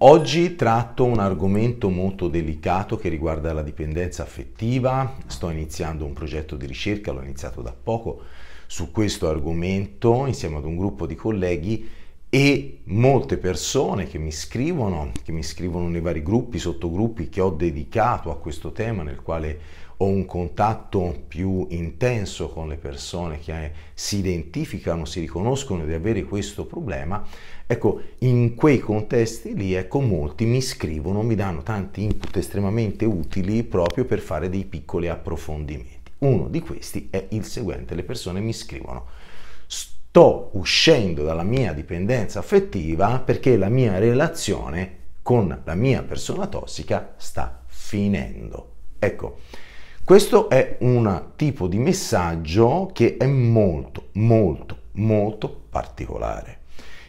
Oggi tratto un argomento molto delicato che riguarda la dipendenza affettiva, sto iniziando un progetto di ricerca, l'ho iniziato da poco, su questo argomento insieme ad un gruppo di colleghi e molte persone che mi scrivono, che mi scrivono nei vari gruppi, sottogruppi che ho dedicato a questo tema nel quale o un contatto più intenso con le persone che eh, si identificano, si riconoscono di avere questo problema, ecco, in quei contesti lì, ecco, molti mi scrivono, mi danno tanti input estremamente utili proprio per fare dei piccoli approfondimenti. Uno di questi è il seguente, le persone mi scrivono sto uscendo dalla mia dipendenza affettiva perché la mia relazione con la mia persona tossica sta finendo. Ecco, questo è un tipo di messaggio che è molto, molto, molto particolare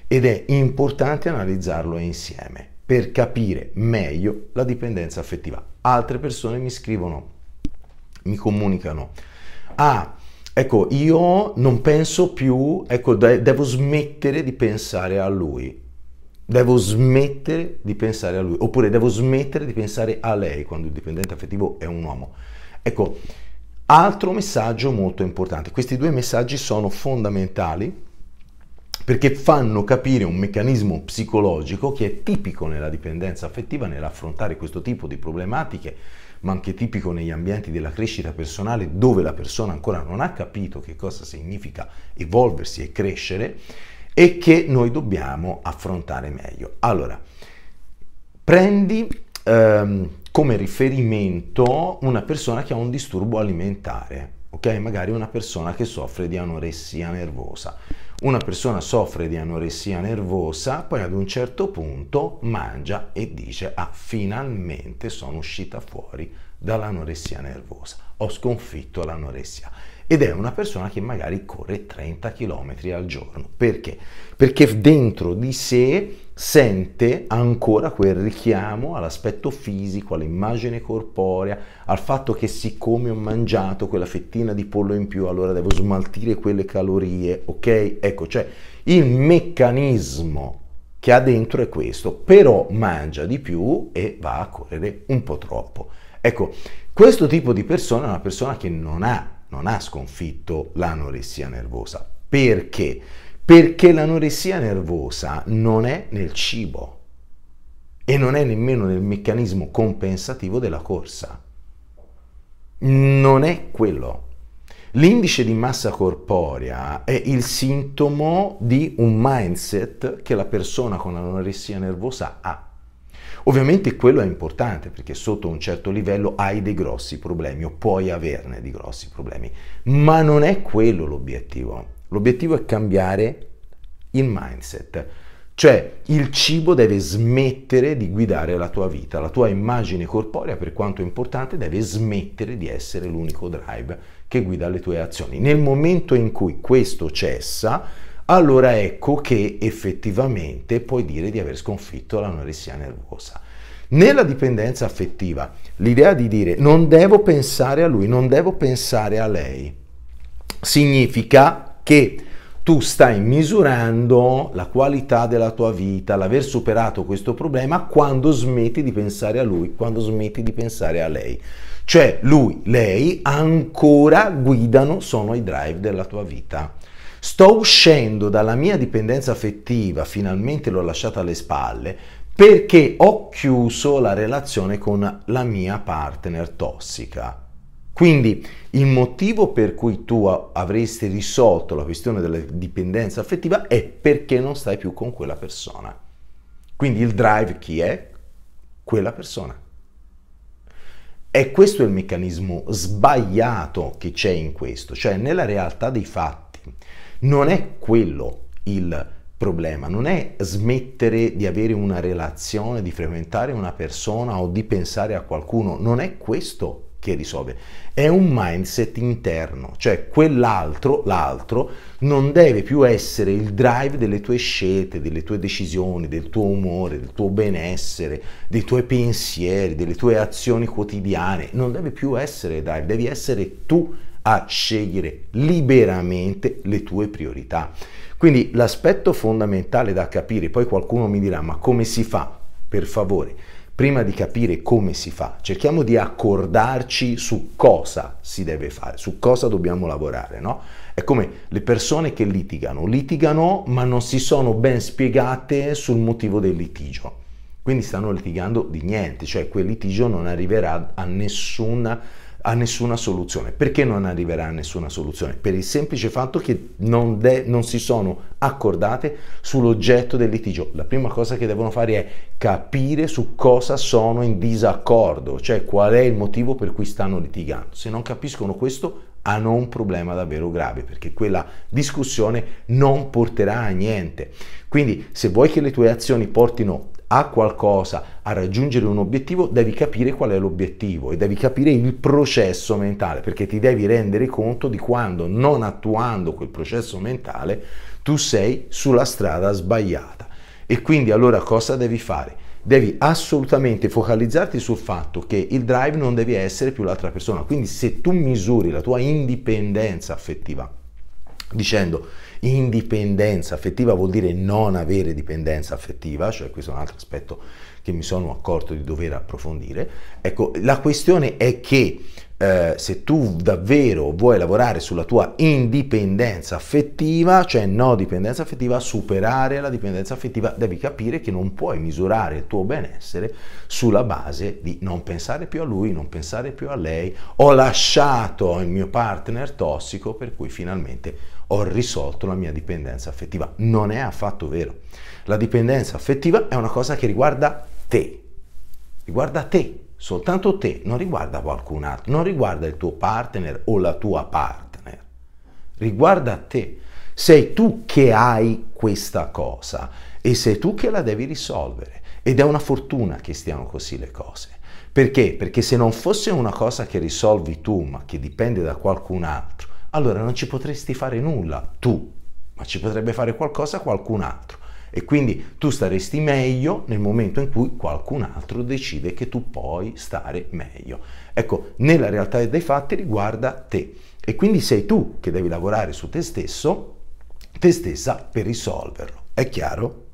ed è importante analizzarlo insieme per capire meglio la dipendenza affettiva. Altre persone mi scrivono, mi comunicano, ah, ecco, io non penso più, ecco, de- devo smettere di pensare a lui, devo smettere di pensare a lui, oppure devo smettere di pensare a lei quando il dipendente affettivo è un uomo Ecco, altro messaggio molto importante. Questi due messaggi sono fondamentali perché fanno capire un meccanismo psicologico che è tipico nella dipendenza affettiva, nell'affrontare questo tipo di problematiche, ma anche tipico negli ambienti della crescita personale dove la persona ancora non ha capito che cosa significa evolversi e crescere e che noi dobbiamo affrontare meglio. Allora, prendi ehm, come riferimento una persona che ha un disturbo alimentare, ok? Magari una persona che soffre di anoressia nervosa. Una persona soffre di anoressia nervosa, poi ad un certo punto mangia e dice "Ah, finalmente sono uscita fuori dall'anoressia nervosa. Ho sconfitto l'anoressia. Ed è una persona che magari corre 30 km al giorno. Perché? Perché dentro di sé sente ancora quel richiamo all'aspetto fisico, all'immagine corporea, al fatto che siccome ho mangiato quella fettina di pollo in più, allora devo smaltire quelle calorie, ok? Ecco, cioè il meccanismo che ha dentro è questo, però mangia di più e va a correre un po' troppo. Ecco, questo tipo di persona è una persona che non ha, non ha sconfitto l'anoressia nervosa. Perché? Perché l'anoressia nervosa non è nel cibo e non è nemmeno nel meccanismo compensativo della corsa. Non è quello. L'indice di massa corporea è il sintomo di un mindset che la persona con anoressia nervosa ha. Ovviamente quello è importante perché sotto un certo livello hai dei grossi problemi o puoi averne di grossi problemi, ma non è quello l'obiettivo. L'obiettivo è cambiare il mindset. Cioè il cibo deve smettere di guidare la tua vita, la tua immagine corporea per quanto importante deve smettere di essere l'unico drive che guida le tue azioni. Nel momento in cui questo cessa, allora ecco che effettivamente puoi dire di aver sconfitto l'anoressia nervosa. Nella dipendenza affettiva, l'idea di dire non devo pensare a lui, non devo pensare a lei, significa che tu stai misurando la qualità della tua vita, l'aver superato questo problema quando smetti di pensare a lui, quando smetti di pensare a lei. Cioè lui, lei ancora guidano, sono i drive della tua vita. Sto uscendo dalla mia dipendenza affettiva, finalmente l'ho lasciata alle spalle, perché ho chiuso la relazione con la mia partner tossica. Quindi il motivo per cui tu avresti risolto la questione della dipendenza affettiva è perché non stai più con quella persona. Quindi il drive chi è? Quella persona. E questo è il meccanismo sbagliato che c'è in questo, cioè nella realtà dei fatti non è quello il problema, non è smettere di avere una relazione, di frequentare una persona o di pensare a qualcuno, non è questo che risolve, è un mindset interno, cioè quell'altro, l'altro, non deve più essere il drive delle tue scelte, delle tue decisioni, del tuo umore, del tuo benessere, dei tuoi pensieri, delle tue azioni quotidiane, non deve più essere drive, devi essere tu a scegliere liberamente le tue priorità. Quindi l'aspetto fondamentale da capire, poi qualcuno mi dirà ma come si fa? Per favore, prima di capire come si fa, cerchiamo di accordarci su cosa si deve fare, su cosa dobbiamo lavorare, no? È come le persone che litigano, litigano ma non si sono ben spiegate sul motivo del litigio. Quindi stanno litigando di niente, cioè quel litigio non arriverà a nessuna a nessuna soluzione. Perché non arriverà a nessuna soluzione? Per il semplice fatto che non, de- non si sono accordate sull'oggetto del litigio. La prima cosa che devono fare è capire su cosa sono in disaccordo, cioè qual è il motivo per cui stanno litigando. Se non capiscono questo, hanno un problema davvero grave perché quella discussione non porterà a niente. Quindi se vuoi che le tue azioni portino a qualcosa, a raggiungere un obiettivo, devi capire qual è l'obiettivo e devi capire il processo mentale, perché ti devi rendere conto di quando, non attuando quel processo mentale, tu sei sulla strada sbagliata. E quindi allora cosa devi fare? Devi assolutamente focalizzarti sul fatto che il drive non devi essere più l'altra persona. Quindi se tu misuri la tua indipendenza affettiva dicendo indipendenza affettiva vuol dire non avere dipendenza affettiva, cioè questo è un altro aspetto che mi sono accorto di dover approfondire. Ecco, la questione è che eh, se tu davvero vuoi lavorare sulla tua indipendenza affettiva, cioè no dipendenza affettiva, superare la dipendenza affettiva, devi capire che non puoi misurare il tuo benessere sulla base di non pensare più a lui, non pensare più a lei, ho lasciato il mio partner tossico per cui finalmente ho risolto la mia dipendenza affettiva. Non è affatto vero. La dipendenza affettiva è una cosa che riguarda te, riguarda te, soltanto te, non riguarda qualcun altro, non riguarda il tuo partner o la tua partner, riguarda te. Sei tu che hai questa cosa e sei tu che la devi risolvere. Ed è una fortuna che stiano così le cose. Perché? Perché se non fosse una cosa che risolvi tu, ma che dipende da qualcun altro, allora non ci potresti fare nulla tu, ma ci potrebbe fare qualcosa qualcun altro e quindi tu staresti meglio nel momento in cui qualcun altro decide che tu puoi stare meglio. Ecco, nella realtà dei fatti riguarda te e quindi sei tu che devi lavorare su te stesso, te stessa per risolverlo. È chiaro?